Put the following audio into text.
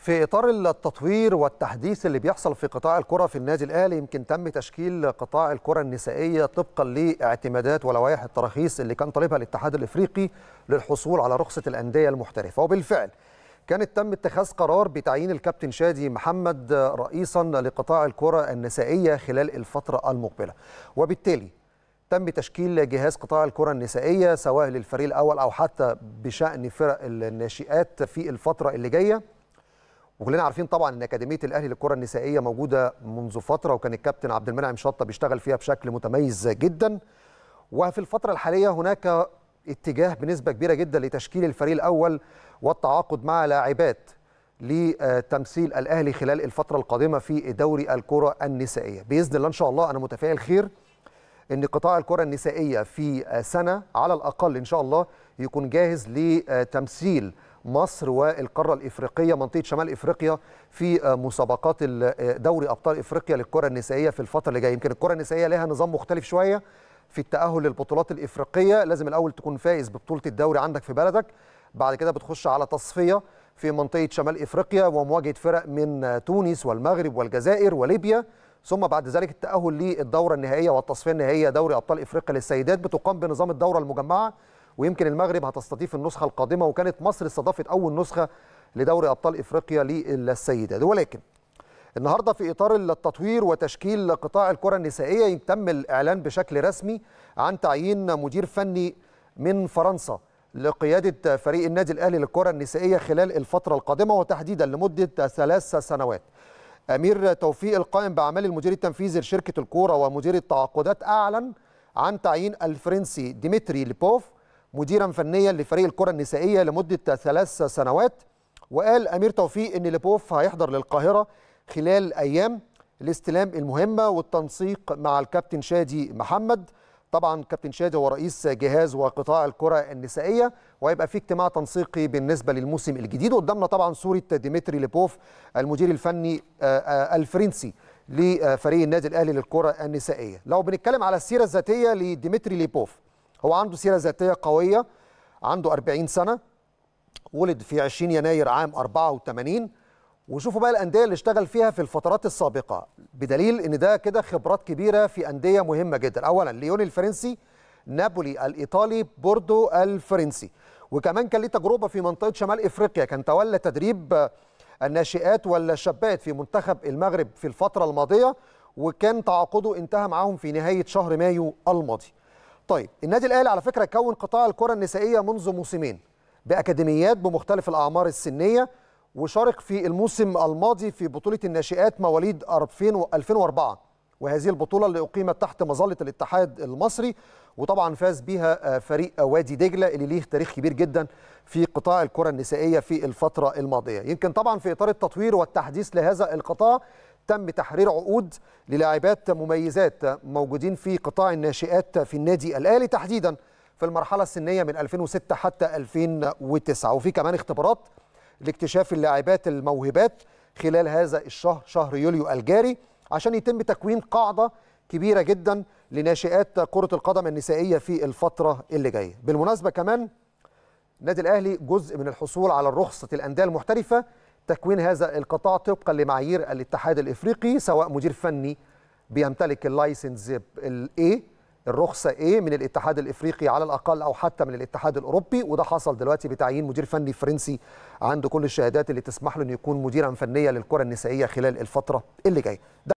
في اطار التطوير والتحديث اللي بيحصل في قطاع الكره في النادي الاهلي يمكن تم تشكيل قطاع الكره النسائيه طبقا لاعتمادات ولوائح التراخيص اللي كان طالبها الاتحاد الافريقي للحصول على رخصه الانديه المحترفه وبالفعل كانت تم اتخاذ قرار بتعيين الكابتن شادي محمد رئيسا لقطاع الكره النسائيه خلال الفتره المقبله وبالتالي تم تشكيل جهاز قطاع الكرة النسائية سواء للفريق الأول أو حتى بشأن فرق الناشئات في الفترة اللي جاية وكلنا عارفين طبعا ان اكاديميه الاهلي للكره النسائيه موجوده منذ فتره وكان الكابتن عبد المنعم شطه بيشتغل فيها بشكل متميز جدا وفي الفتره الحاليه هناك اتجاه بنسبه كبيره جدا لتشكيل الفريق الاول والتعاقد مع لاعبات لتمثيل الاهلي خلال الفتره القادمه في دوري الكره النسائيه باذن الله ان شاء الله انا متفائل خير ان قطاع الكره النسائيه في سنه على الاقل ان شاء الله يكون جاهز لتمثيل مصر والقاره الافريقيه منطقه شمال افريقيا في آه، مسابقات آه، دوري ابطال افريقيا للكره النسائيه في الفتره اللي جايه يمكن الكره النسائيه لها نظام مختلف شويه في التاهل للبطولات الافريقيه لازم الاول تكون فايز ببطوله الدوري عندك في بلدك بعد كده بتخش على تصفيه في منطقه شمال افريقيا ومواجهه فرق من آه، تونس والمغرب والجزائر وليبيا ثم بعد ذلك التأهل للدورة النهائية والتصفية النهائية دوري أبطال إفريقيا للسيدات بتقام بنظام الدورة المجمعة ويمكن المغرب هتستضيف النسخه القادمه وكانت مصر استضافت اول نسخه لدوري ابطال افريقيا للسيدات ولكن النهارده في اطار التطوير وتشكيل قطاع الكره النسائيه تم الاعلان بشكل رسمي عن تعيين مدير فني من فرنسا لقياده فريق النادي الاهلي للكره النسائيه خلال الفتره القادمه وتحديدا لمده ثلاث سنوات. امير توفيق القائم باعمال المدير التنفيذي لشركه الكوره ومدير التعاقدات اعلن عن تعيين الفرنسي ديمتري ليبوف مديرا فنيا لفريق الكره النسائيه لمده ثلاث سنوات وقال امير توفيق ان لبوف هيحضر للقاهره خلال ايام لاستلام المهمه والتنسيق مع الكابتن شادي محمد طبعا كابتن شادي هو رئيس جهاز وقطاع الكره النسائيه وهيبقى في اجتماع تنسيقي بالنسبه للموسم الجديد قدامنا طبعا صوره ديمتري لبوف المدير الفني آه، آه، الفرنسي لفريق النادي الاهلي للكره النسائيه لو بنتكلم على السيره الذاتيه لديمتري ليبوف هو عنده سيره ذاتيه قويه عنده 40 سنه ولد في 20 يناير عام 84 وشوفوا بقى الانديه اللي اشتغل فيها في الفترات السابقه بدليل ان ده كده خبرات كبيره في انديه مهمه جدا اولا ليون الفرنسي نابولي الايطالي بوردو الفرنسي وكمان كان ليه تجربه في منطقه شمال افريقيا كان تولى تدريب الناشئات والشابات في منتخب المغرب في الفتره الماضيه وكان تعاقده انتهى معاهم في نهايه شهر مايو الماضي طيب النادي الاهلي على فكره كون قطاع الكره النسائيه منذ موسمين باكاديميات بمختلف الاعمار السنيه وشارك في الموسم الماضي في بطوله الناشئات مواليد 2004 وهذه البطوله اللي اقيمت تحت مظله الاتحاد المصري وطبعا فاز بها آه، فريق وادي دجله اللي ليه تاريخ كبير جدا في قطاع الكره النسائيه في الفتره الماضيه يمكن طبعا في اطار التطوير والتحديث لهذا القطاع تم تحرير عقود للاعبات مميزات موجودين في قطاع الناشئات في النادي الاهلي تحديدا في المرحله السنيه من 2006 حتى 2009 وفي كمان اختبارات لاكتشاف اللاعبات الموهبات خلال هذا الشهر شهر يوليو الجاري عشان يتم تكوين قاعده كبيره جدا لناشئات كره القدم النسائيه في الفتره اللي جايه بالمناسبه كمان النادي الاهلي جزء من الحصول على رخصه الانديه المحترفه تكوين هذا القطاع طبقا لمعايير الاتحاد الافريقي سواء مدير فني بيمتلك اللايسنس الاي الرخصه ايه من الاتحاد الافريقي على الاقل او حتى من الاتحاد الاوروبي وده حصل دلوقتي بتعيين مدير فني فرنسي عنده كل الشهادات اللي تسمح له انه يكون مديرا فنيا للكره النسائيه خلال الفتره اللي جايه